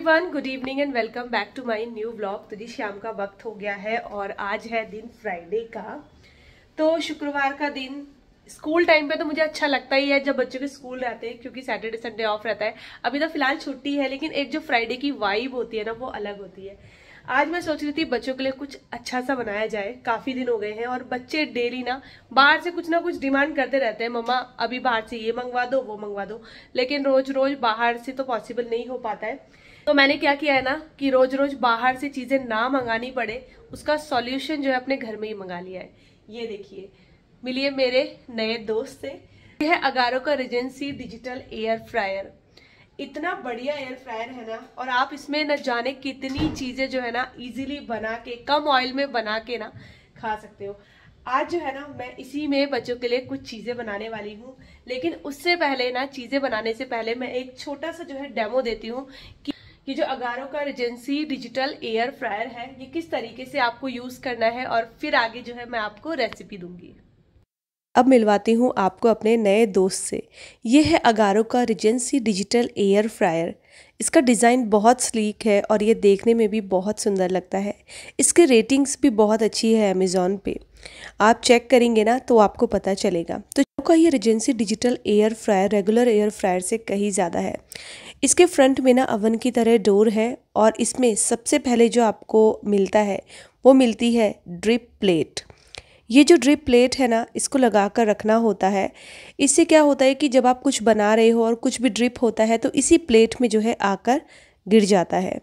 everyone good evening and welcome back to my new blog तो जी शाम का वक्त हो गया है और आज है दिन फ्राइडे का तो शुक्रवार का दिन स्कूल टाइम पे तो मुझे अच्छा लगता ही है जब बच्चों के स्कूल रहते हैं क्योंकि सैटरडे संडे ऑफ रहता है अभी तो फिलहाल छुट्टी है लेकिन एक जो फ्राइडे की वाइब होती है ना वो अलग होती है आज मैं सोच रही थी बच्चों के लिए कुछ अच्छा सा बनाया जाए काफ़ी दिन हो गए हैं और बच्चे डेली ना बाहर से कुछ ना कुछ डिमांड करते रहते हैं मम्मा अभी बाहर से ये मंगवा दो वो मंगवा दो लेकिन रोज रोज बाहर से तो पॉसिबल नहीं हो पाता है तो मैंने क्या किया है ना कि रोज रोज बाहर से चीज़ें ना मंगानी पड़े उसका सॉल्यूशन जो है अपने घर में ही मंगा लिया है ये देखिए मिलिए मेरे नए दोस्त से यह है अगारो का रिजेंसी डिजिटल एयर फ्रायर इतना बढ़िया एयर फ्रायर है ना और आप इसमें न जाने कितनी चीज़ें जो है ना इजिली बना के कम ऑयल में बना के ना खा सकते हो आज जो है ना मैं इसी में बच्चों के लिए कुछ चीज़ें बनाने वाली हूँ लेकिन उससे पहले ना चीज़ें बनाने से पहले मैं एक छोटा सा जो है डेमो देती हूँ कि ये जो अगारो का एजेंसी डिजिटल एयर फ्रायर है ये किस तरीके से आपको यूज़ करना है और फिर आगे जो है मैं आपको रेसिपी दूंगी अब मिलवाती हूँ आपको अपने नए दोस्त से ये है अगारो का रिजेंसी डिजिटल एयर फ्रायर इसका डिज़ाइन बहुत स्लीक है और ये देखने में भी बहुत सुंदर लगता है इसके रेटिंग्स भी बहुत अच्छी है अमेज़ोन पे आप चेक करेंगे ना तो आपको पता चलेगा तो का ये regency digital air fryer regular air fryer से कहीं ज़्यादा है इसके फ्रंट में ना अवन की तरह डोर है और इसमें सबसे पहले जो आपको मिलता है वो मिलती है ड्रिप प्लेट ये जो ड्रिप प्लेट है ना इसको लगा कर रखना होता है इससे क्या होता है कि जब आप कुछ बना रहे हो और कुछ भी ड्रिप होता है तो इसी प्लेट में जो है आकर गिर जाता है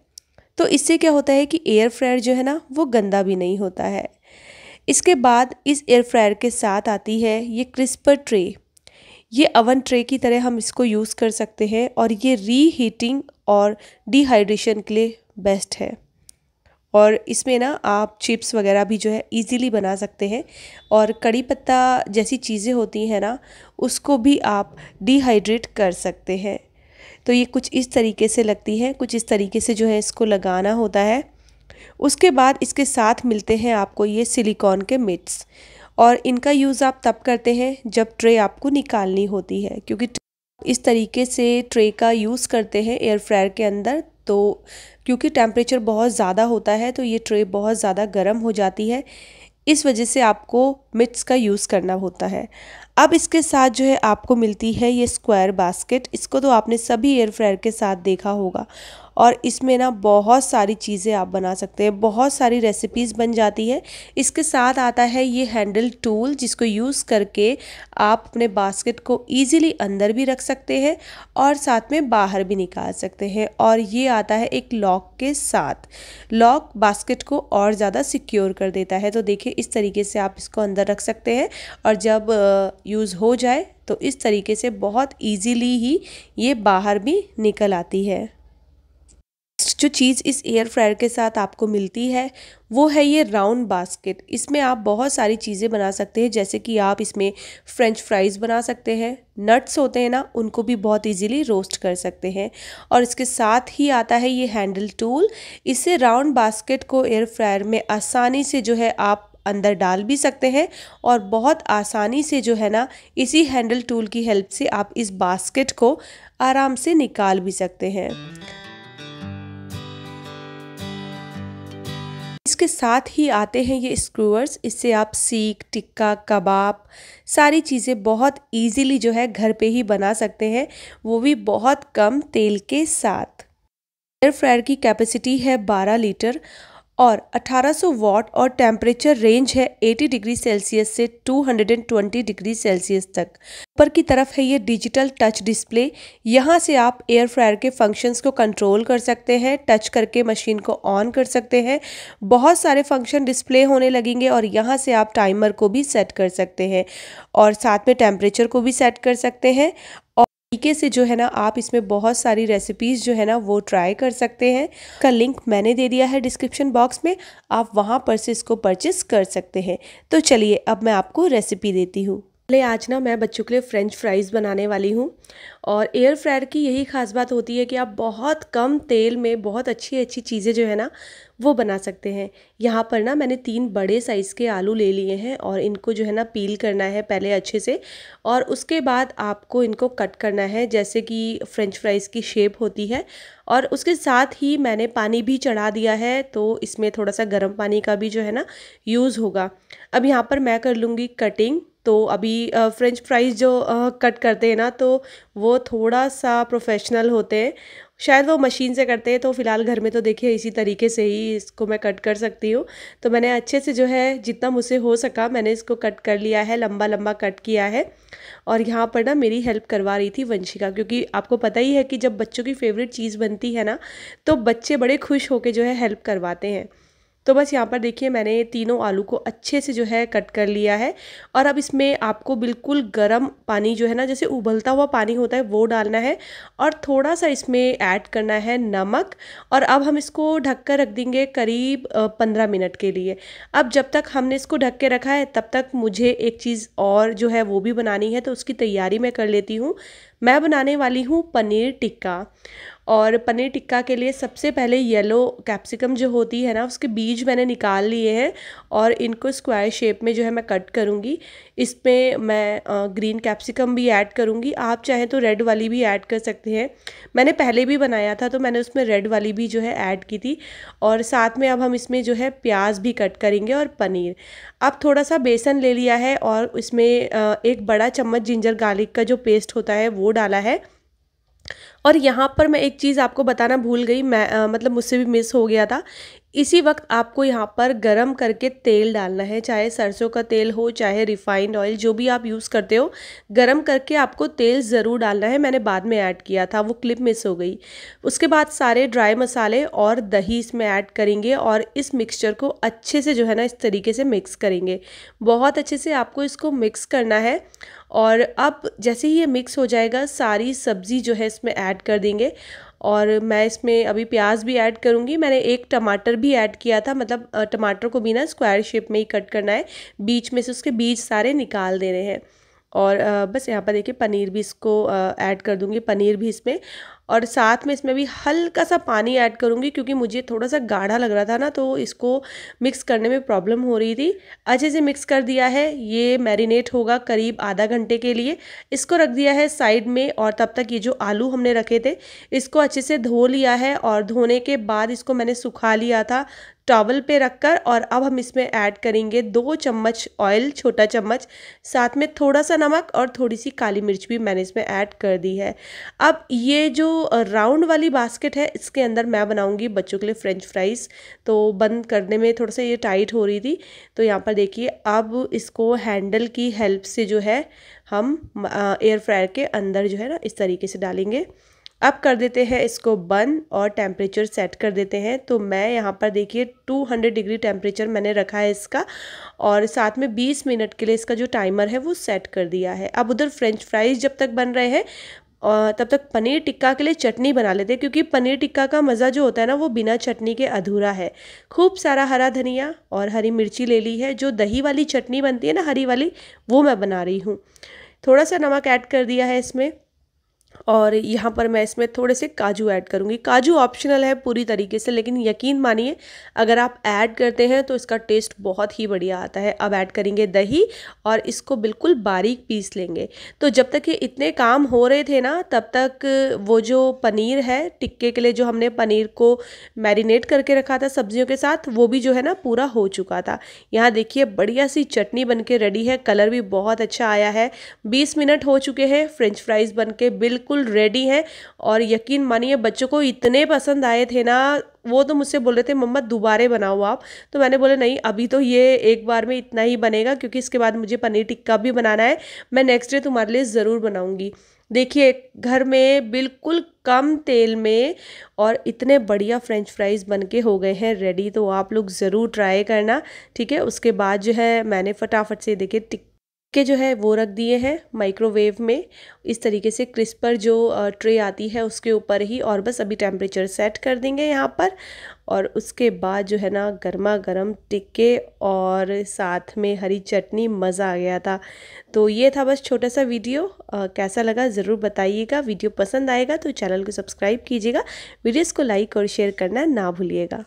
तो इससे क्या होता है कि एयर फ्रायर जो है ना वो गंदा भी नहीं होता है इसके बाद इस एयर फ्रायर के साथ आती है ये क्रिस्पर ट्रे ये अवन ट्रे की तरह हम इसको यूज़ कर सकते हैं और ये रीहीटिंग और डिहाइड्रेशन के लिए बेस्ट है और इसमें ना आप चिप्स वगैरह भी जो है इजीली बना सकते हैं और कड़ी पत्ता जैसी चीज़ें होती हैं ना उसको भी आप डिहाइड्रेट कर सकते हैं तो ये कुछ इस तरीके से लगती है कुछ इस तरीके से जो है इसको लगाना होता है उसके बाद इसके साथ मिलते हैं आपको ये सिलिकॉन के मिट्स और इनका यूज़ आप तब करते हैं जब ट्रे आपको निकालनी होती है क्योंकि इस तरीके से ट्रे का यूज़ करते हैं एयर फ्रायर के अंदर तो क्योंकि टेम्परेचर बहुत ज़्यादा होता है तो ये ट्रे बहुत ज़्यादा गर्म हो जाती है इस वजह से आपको मिट्स का यूज़ करना होता है अब इसके साथ जो है आपको मिलती है ये स्क्वायर बास्केट इसको तो आपने सभी एयर फ्रायर के साथ देखा होगा और इसमें ना बहुत सारी चीज़ें आप बना सकते हैं बहुत सारी रेसिपीज़ बन जाती है इसके साथ आता है ये हैंडल टूल जिसको यूज़ करके आप अपने बास्केट को ईजिली अंदर भी रख सकते हैं और साथ में बाहर भी निकाल सकते हैं और ये आता है एक लॉक के साथ लॉक बास्केट को और ज़्यादा सिक्योर कर देता है तो देखिए इस तरीके से आप इसको अंदर रख सकते हैं और जब यूज़ हो जाए तो इस तरीके से बहुत इजीली ही ये बाहर भी निकल आती है जो चीज़ इस एयर फ्रायर के साथ आपको मिलती है वो है ये राउंड बास्केट इसमें आप बहुत सारी चीज़ें बना सकते हैं जैसे कि आप इसमें फ्रेंच फ्राइज़ बना सकते हैं नट्स होते हैं ना उनको भी बहुत इजीली रोस्ट कर सकते हैं और इसके साथ ही आता है ये हैंडल टूल इससे राउंड बास्केट को एयर फ्रायर में आसानी से जो है आप अंदर डाल भी सकते हैं और बहुत आसानी से जो है ना इसी हैंडल टूल की हेल्प से आप इस बास्केट को आराम से निकाल भी सकते हैं इसके साथ ही आते हैं ये स्क्रूअर्स इससे आप सीख टिक्का कबाब सारी चीज़ें बहुत इजीली जो है घर पे ही बना सकते हैं वो भी बहुत कम तेल के साथ एयर फ्रायर की कैपेसिटी है 12 लीटर और 1800 वॉट और टेम्परेचर रेंज है 80 डिग्री सेल्सियस से 220 डिग्री सेल्सियस तक ऊपर की तरफ है ये डिजिटल टच डिस्प्ले यहाँ से आप एयर फ्रायर के फंक्शंस को कंट्रोल कर सकते हैं टच करके मशीन को ऑन कर सकते हैं बहुत सारे फंक्शन डिस्प्ले होने लगेंगे और यहाँ से आप टाइमर को भी सेट कर सकते हैं और साथ में टेम्परेचर को भी सेट कर सकते हैं तरीके से जो है ना आप इसमें बहुत सारी रेसिपीज़ जो है ना वो ट्राई कर सकते हैं का लिंक मैंने दे दिया है डिस्क्रिप्शन बॉक्स में आप वहाँ पर से इसको परचेस कर सकते हैं तो चलिए अब मैं आपको रेसिपी देती हूँ पहले आज ना मैं बच्चों के लिए फ़्रेंच फ्राइज़ बनाने वाली हूँ और एयर फ्रायर की यही खास बात होती है कि आप बहुत कम तेल में बहुत अच्छी अच्छी चीज़ें जो है ना वो बना सकते हैं यहाँ पर ना मैंने तीन बड़े साइज़ के आलू ले लिए हैं और इनको जो है ना पील करना है पहले अच्छे से और उसके बाद आपको इनको कट करना है जैसे कि फ़्रेंच फ्राइज़ की शेप होती है और उसके साथ ही मैंने पानी भी चढ़ा दिया है तो इसमें थोड़ा सा गर्म पानी का भी जो है ना यूज़ होगा अब यहाँ पर मैं कर लूँगी कटिंग तो अभी फ़्रेंच फ्राइज़ जो कट करते हैं ना तो वो थोड़ा सा प्रोफेशनल होते हैं शायद वो मशीन से करते हैं तो फ़िलहाल घर में तो देखिए इसी तरीके से ही इसको मैं कट कर सकती हूँ तो मैंने अच्छे से जो है जितना मुझसे हो सका मैंने इसको कट कर लिया है लंबा लंबा कट किया है और यहाँ पर ना मेरी हेल्प करवा रही थी वंशिका क्योंकि आपको पता ही है कि जब बच्चों की फेवरेट चीज़ बनती है ना तो बच्चे बड़े खुश होकर जो है हेल्प करवाते हैं तो बस यहाँ पर देखिए मैंने तीनों आलू को अच्छे से जो है कट कर लिया है और अब इसमें आपको बिल्कुल गर्म पानी जो है ना जैसे उबलता हुआ पानी होता है वो डालना है और थोड़ा सा इसमें ऐड करना है नमक और अब हम इसको ढक कर रख देंगे करीब पंद्रह मिनट के लिए अब जब तक हमने इसको ढक के रखा है तब तक मुझे एक चीज़ और जो है वो भी बनानी है तो उसकी तैयारी मैं कर लेती हूँ मैं बनाने वाली हूँ पनीर टिक्का और पनीर टिक्का के लिए सबसे पहले येलो कैप्सिकम जो होती है ना उसके बीज मैंने निकाल लिए हैं और इनको स्क्वायर शेप में जो है मैं कट करूँगी इसमें मैं ग्रीन कैप्सिकम भी ऐड करूँगी आप चाहें तो रेड वाली भी ऐड कर सकते हैं मैंने पहले भी बनाया था तो मैंने उसमें रेड वाली भी जो है ऐड की थी और साथ में अब हम इसमें जो है प्याज भी कट करेंगे और पनीर अब थोड़ा सा बेसन ले लिया है और इसमें एक बड़ा चम्मच जिंजर गार्लिक का जो पेस्ट होता है वो डाला है और यहाँ पर मैं एक चीज़ आपको बताना भूल गई मैं आ, मतलब मुझसे भी मिस हो गया था इसी वक्त आपको यहाँ पर गरम करके तेल डालना है चाहे सरसों का तेल हो चाहे रिफाइंड ऑयल जो भी आप यूज़ करते हो गरम करके आपको तेल ज़रूर डालना है मैंने बाद में ऐड किया था वो क्लिप मिस हो गई उसके बाद सारे ड्राई मसाले और दही इसमें ऐड करेंगे और इस मिक्सचर को अच्छे से जो है ना इस तरीके से मिक्स करेंगे बहुत अच्छे से आपको इसको मिक्स करना है और अब जैसे ही ये मिक्स हो जाएगा सारी सब्ज़ी जो है इसमें ऐड कर देंगे और मैं इसमें अभी प्याज भी ऐड करूँगी मैंने एक टमाटर भी ऐड किया था मतलब टमाटर को भी ना स्क्वायर शेप में ही कट करना है बीच में से उसके बीज सारे निकाल देने हैं और बस यहाँ पर देखिए पनीर भी इसको ऐड कर दूँगी पनीर भी इसमें और साथ में इसमें भी हल्का सा पानी ऐड करूँगी क्योंकि मुझे थोड़ा सा गाढ़ा लग रहा था ना तो इसको मिक्स करने में प्रॉब्लम हो रही थी अच्छे से मिक्स कर दिया है ये मैरिनेट होगा करीब आधा घंटे के लिए इसको रख दिया है साइड में और तब तक ये जो आलू हमने रखे थे इसको अच्छे से धो लिया है और धोने के बाद इसको मैंने सुखा लिया था टॉवल पे रखकर और अब हम इसमें ऐड करेंगे दो चम्मच ऑयल छोटा चम्मच साथ में थोड़ा सा नमक और थोड़ी सी काली मिर्च भी मैंने इसमें ऐड कर दी है अब ये जो राउंड वाली बास्केट है इसके अंदर मैं बनाऊँगी बच्चों के लिए फ्रेंच फ्राइज़ तो बंद करने में थोड़ा सा ये टाइट हो रही थी तो यहाँ पर देखिए अब इसको हैंडल की हेल्प से जो है हम एयर फ्रायर के अंदर जो है ना इस तरीके से डालेंगे अब कर देते हैं इसको बंद और टेम्परेचर सेट कर देते हैं तो मैं यहाँ पर देखिए 200 डिग्री टेम्परेचर मैंने रखा है इसका और साथ में 20 मिनट के लिए इसका जो टाइमर है वो सेट कर दिया है अब उधर फ्रेंच फ्राइज़ जब तक बन रहे हैं और तब तक पनीर टिक्का के लिए चटनी बना लेते हैं क्योंकि पनीर टिक्का का मज़ा जो होता है ना वो बिना चटनी के अधूरा है खूब सारा हरा धनिया और हरी मिर्ची ले ली है जो दही वाली चटनी बनती है ना हरी वाली वो मैं बना रही हूँ थोड़ा सा नमक ऐड कर दिया है इसमें और यहाँ पर मैं इसमें थोड़े से काजू ऐड करूँगी काजू ऑप्शनल है पूरी तरीके से लेकिन यकीन मानिए अगर आप ऐड करते हैं तो इसका टेस्ट बहुत ही बढ़िया आता है अब ऐड करेंगे दही और इसको बिल्कुल बारीक पीस लेंगे तो जब तक ये इतने काम हो रहे थे ना तब तक वो जो पनीर है टिक्के के लिए जो हमने पनीर को मैरिनेट करके रखा था सब्जियों के साथ वो भी जो है ना पूरा हो चुका था यहाँ देखिए बढ़िया सी चटनी बन के रेडी है कलर भी बहुत अच्छा आया है बीस मिनट हो चुके हैं फ्रेंच फ्राइज़ बन के बिल्कुल बिल्कुल रेडी हैं और यकीन मानिए बच्चों को इतने पसंद आए थे ना वो तो मुझसे बोल रहे थे मम्मा दोबारे बनाओ आप तो मैंने बोले नहीं अभी तो ये एक बार में इतना ही बनेगा क्योंकि इसके बाद मुझे पनीर टिक्का भी बनाना है मैं नेक्स्ट डे तुम्हारे लिए ज़रूर बनाऊँगी देखिए घर में बिल्कुल कम तेल में और इतने बढ़िया फ्रेंच फ्राइज़ बन के हो गए हैं रेडी तो आप लोग ज़रूर ट्राई करना ठीक है उसके बाद जो है मैंने फटाफट से देखिए टिक के जो है वो रख दिए हैं माइक्रोवेव में इस तरीके से क्रिस्पर जो ट्रे आती है उसके ऊपर ही और बस अभी टेम्परेचर सेट कर देंगे यहाँ पर और उसके बाद जो है ना गर्मा गर्म टिक्के और साथ में हरी चटनी मज़ा आ गया था तो ये था बस छोटा सा वीडियो आ, कैसा लगा ज़रूर बताइएगा वीडियो पसंद आएगा तो चैनल को सब्सक्राइब कीजिएगा वीडियोज़ को लाइक और शेयर करना ना भूलिएगा